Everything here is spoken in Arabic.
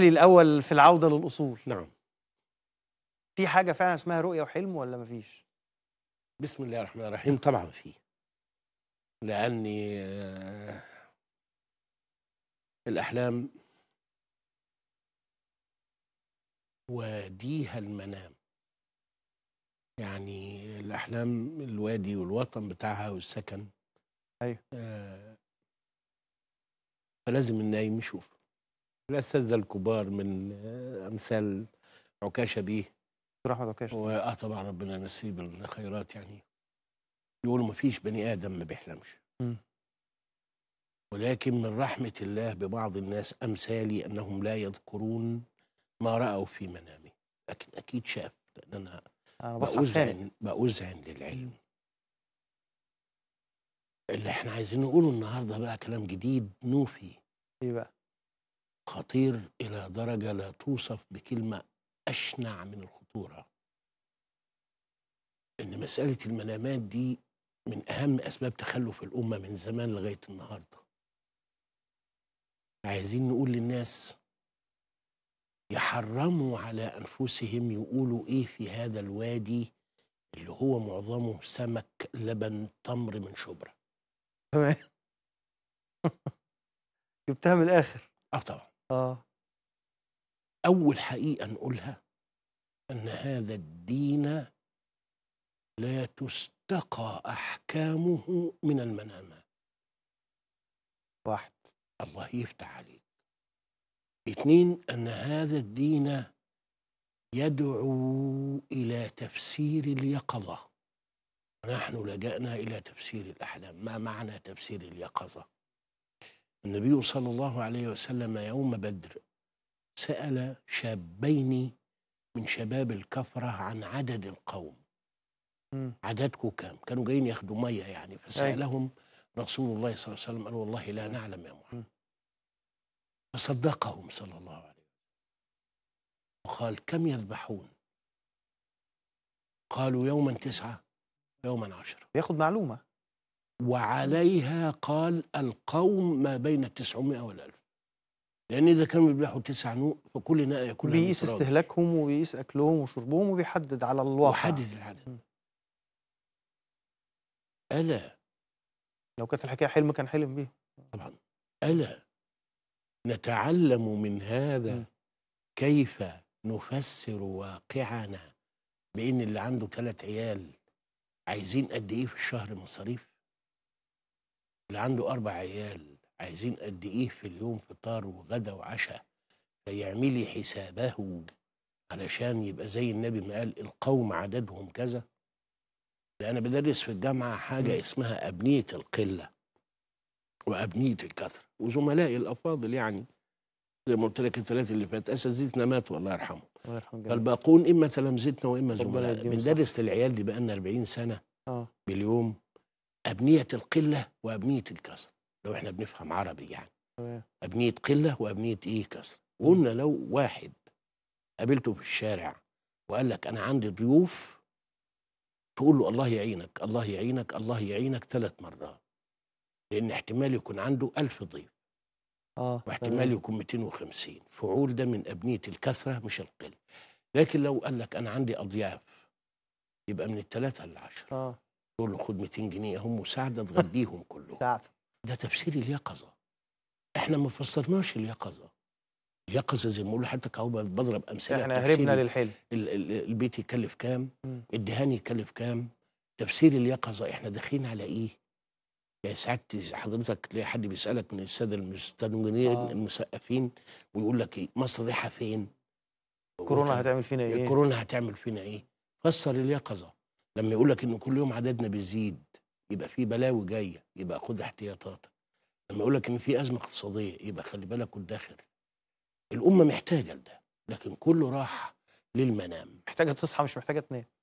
الأول في العودة للأصول نعم في حاجة فعلا اسمها رؤية وحلم ولا مفيش؟ بسم الله الرحمن الرحيم طبعا في لأني آه، الأحلام واديها المنام يعني الأحلام الوادي والوطن بتاعها والسكن أيوه آه فلازم النايم يشوف الاساتذه الكبار من امثال عكاشه بيه دكتور احمد عكاشه اه طبعا ربنا يمسيه بالخيرات يعني يقول ما فيش بني ادم ما بيحلمش ولكن من رحمه الله ببعض الناس امثالي انهم لا يذكرون ما راوا في منامي لكن اكيد شاف لان انا, أنا بأذعن, بأذعن للعلم اللي احنا عايزين نقوله النهارده بقى كلام جديد نوفي ايه بقى خطير إلى درجة لا توصف بكلمة أشنع من الخطورة إن مسألة المنامات دي من أهم أسباب تخلف الأمة من زمان لغاية النهاردة عايزين نقول للناس يحرموا على أنفسهم يقولوا إيه في هذا الوادي اللي هو معظمه سمك لبن تمر من شبرا تمام جبتها من الآخر اه طبعا آه. أول حقيقة نقولها أن هذا الدين لا تستقى أحكامه من المنامات واحد الله يفتح عليك اثنين أن هذا الدين يدعو إلى تفسير اليقظة ونحن لجأنا إلى تفسير الأحلام ما معنى تفسير اليقظة النبي صلى الله عليه وسلم يوم بدر سأل شابين من شباب الكفرة عن عدد القوم عددكم كام كانوا جايين ياخدوا مية يعني فسألهم أيوة. رسول الله صلى الله عليه وسلم قال والله لا نعلم يا محمد فصدقهم صلى الله عليه وسلم وقال كم يذبحون قالوا يوما تسعة يوما عشرة ياخد معلومة وعليها قال القوم ما بين التسعمائة والألف لأن إذا كانوا بيبلعوا تسع نوع فكل ناء يكون بيقيس استهلاكهم وبيقيس أكلهم وشربهم وبيحدد على الواقع وحدد العدد م. ألا لو كانت الحكاية حلم كان حلم بيه طبعا ألا نتعلم من هذا م. كيف نفسر واقعنا بإن اللي عنده ثلاث عيال عايزين قد إيه في الشهر مصاريف اللي عنده أربع عيال عايزين قد إيه في اليوم فطار وغدا وعشاء فيعملي حسابه علشان يبقى زي النبي ما قال القوم عددهم كذا ده أنا بدرس في الجامعة حاجة اسمها أبنية القلة وأبنية الكثرة وزملائي الأفاضل يعني زي ما قلت لك الثلاثة اللي فات أساتذتنا ماتوا الله يرحمهم الله يرحمهم فالباقون إما تلامذتنا وإما زملائنا بندرس للعيال دي بقالنا 40 سنة آه. باليوم أبنية القلة وأبنية الكسر لو احنا بنفهم عربي يعني أبنية قلة وأبنية إيه كسر وقلنا لو واحد قابلته في الشارع وقال لك أنا عندي ضيوف تقول له الله يعينك الله يعينك الله يعينك ثلاث مرات لأن احتمال يكون عنده ألف ضيف آه واحتمال يكون 250 فعول ده من أبنية الكثرة مش القلة لكن لو قال لك أنا عندي أضياف يبقى من الثلاثة للعشرة آه تقول له خد 200 جنيه هم مساعده تغديهم كلهم ساعته ده تفسير اليقظه احنا ما فسرناش اليقظه اليقظه زي ما بقول لحضرتك اهو بضرب امثله احنا هربنا للحلم البيت يكلف كام الدهان يكلف كام تفسير اليقظه احنا داخلين على ايه يعني ساعات حضرتك تلاقي حد بيسالك من الساده المستثمرين آه. المسقفين ويقول لك ايه مصر رايحه فين كورونا هتعمل فينا ايه كورونا هتعمل فينا ايه فسر اليقظه لما يقول لك ان كل يوم عددنا بيزيد يبقى في بلاوي جايه يبقى خد احتياطاتك لما يقول لك ان في ازمه اقتصاديه يبقى خلي بالك وادخر الامه محتاجه لده لكن كله راح للمنام محتاجه تصحى مش محتاجه تنام